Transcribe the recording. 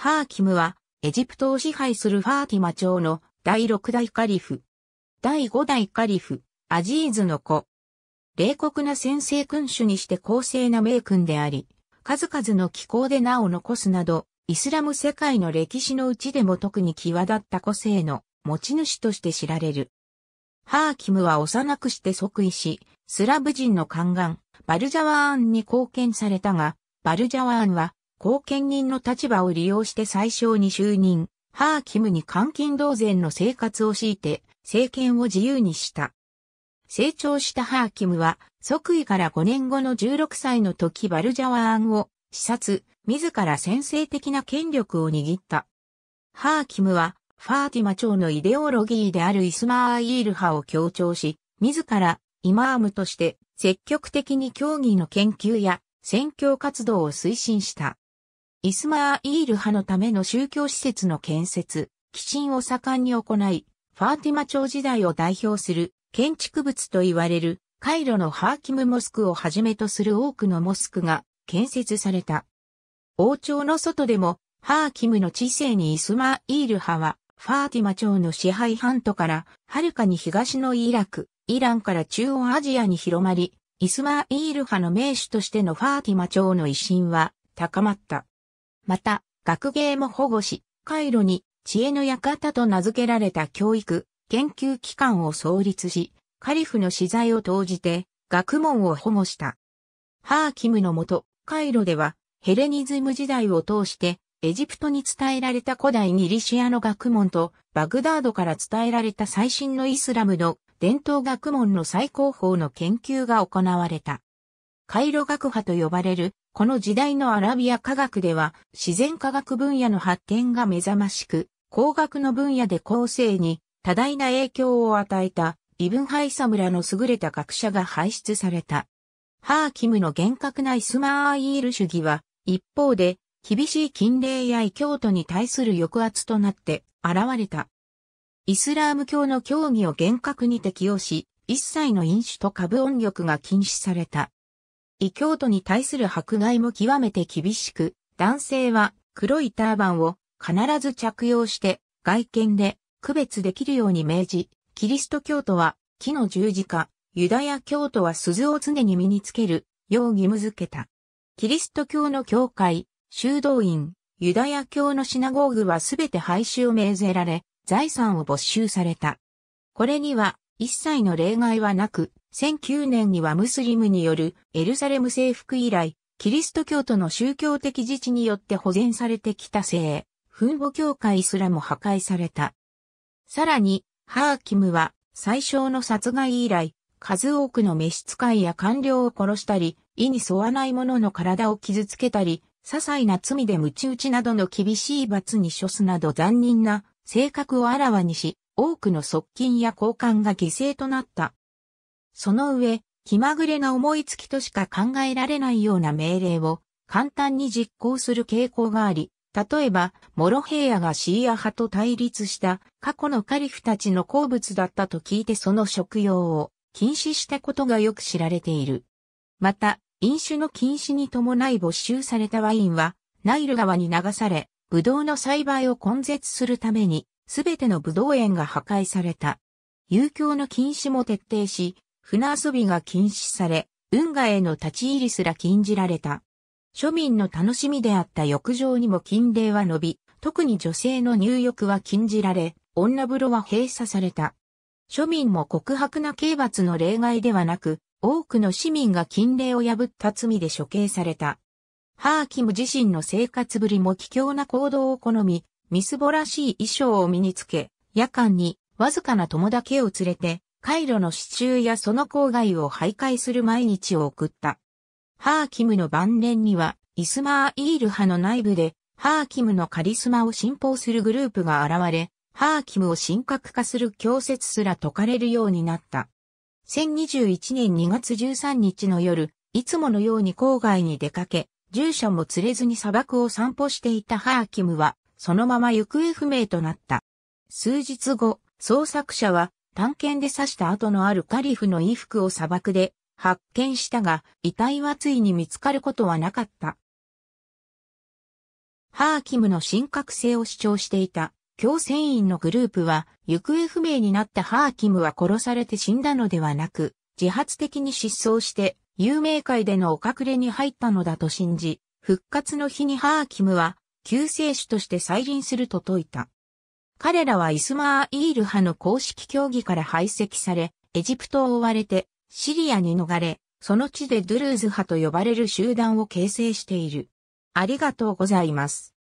ハーキムは、エジプトを支配するファーティマ朝の第6代カリフ。第5代カリフ、アジーズの子。冷酷な先制君主にして公正な名君であり、数々の気候で名を残すなど、イスラム世界の歴史のうちでも特に際立った個性の持ち主として知られる。ハーキムは幼くして即位し、スラブ人の宦官、バルジャワーンに貢献されたが、バルジャワーンは後見人の立場を利用して最小に就任、ハーキムに監禁同然の生活を強いて、政権を自由にした。成長したハーキムは、即位から5年後の16歳の時バルジャワーンを視察、自ら先制的な権力を握った。ハーキムは、ファーティマ朝のイデオロギーであるイスマーイール派を強調し、自らイマームとして積極的に教義の研究や宣教活動を推進した。イスマーイール派のための宗教施設の建設、寄進を盛んに行い、ファーティマ朝時代を代表する建築物と言われるカイロのハーキムモスクをはじめとする多くのモスクが建設された。王朝の外でもハーキムの知性にイスマーイール派はファーティマ朝の支配半島からはるかに東のイラク、イランから中央アジアに広まり、イスマーイール派の名手としてのファーティマ朝の威信は高まった。また、学芸も保護し、カイロに知恵の館と名付けられた教育、研究機関を創立し、カリフの資材を投じて、学問を保護した。ハーキムのもと、カイロでは、ヘレニズム時代を通して、エジプトに伝えられた古代ギリシアの学問と、バグダードから伝えられた最新のイスラムの伝統学問の最高峰の研究が行われた。カイロ学派と呼ばれる、この時代のアラビア科学では、自然科学分野の発展が目覚ましく、工学の分野で後世に多大な影響を与えた、イブン・ハイサムらの優れた学者が輩出された。ハーキムの厳格なイスマーイール主義は、一方で、厳しい禁令や異教徒に対する抑圧となって現れた。イスラーム教の教義を厳格に適用し、一切の飲酒と株音力が禁止された。異教徒に対する迫害も極めて厳しく、男性は黒いターバンを必ず着用して外見で区別できるように命じ、キリスト教徒は木の十字架、ユダヤ教徒は鈴を常に身につけるよう義務づけた。キリスト教の教会、修道院、ユダヤ教のシナゴーグはすべて廃止を命ぜられ、財産を没収された。これには一切の例外はなく、2009年にはムスリムによるエルサレム征服以来、キリスト教徒の宗教的自治によって保全されてきた聖、墳墓教会すらも破壊された。さらに、ハーキムは最小の殺害以来、数多くの召使いや官僚を殺したり、意に沿わない者の体を傷つけたり、些細な罪で鞭打ちなどの厳しい罰に処すなど残忍な性格をあらわにし、多くの側近や高官が犠牲となった。その上、気まぐれな思いつきとしか考えられないような命令を簡単に実行する傾向があり、例えば、モロヘイヤがシーア派と対立した過去のカリフたちの好物だったと聞いてその食用を禁止したことがよく知られている。また、飲酒の禁止に伴い没収されたワインは、ナイル川に流され、ブドウの栽培を根絶するために、すべてのブドウ園が破壊された。遊興の禁止も徹底し、船遊びが禁止され、運河への立ち入りすら禁じられた。庶民の楽しみであった浴場にも禁令は伸び、特に女性の入浴は禁じられ、女風呂は閉鎖された。庶民も告白な刑罰の例外ではなく、多くの市民が禁令を破った罪で処刑された。ハーキム自身の生活ぶりも奇妙な行動を好み、みすぼらしい衣装を身につけ、夜間にわずかな友だけを連れてカイロの支柱やその郊外を徘徊する毎日を送った。ハーキムの晩年には、イスマーイール派の内部で、ハーキムのカリスマを信奉するグループが現れ、ハーキムを神格化する教説すら解かれるようになった。1021年2月13日の夜、いつものように郊外に出かけ、従者も連れずに砂漠を散歩していたハーキムは、そのまま行方不明となった。数日後、捜索者は探検で刺した後のあるカリフの衣服を砂漠で発見したが、遺体はついに見つかることはなかった。ハーキムの神格性を主張していた共戦員のグループは、行方不明になったハーキムは殺されて死んだのではなく、自発的に失踪して、有名会でのお隠れに入ったのだと信じ、復活の日にハーキムは、救世主として再臨すると説いた。彼らはイスマーイール派の公式競技から排斥され、エジプトを追われてシリアに逃れ、その地でドゥルーズ派と呼ばれる集団を形成している。ありがとうございます。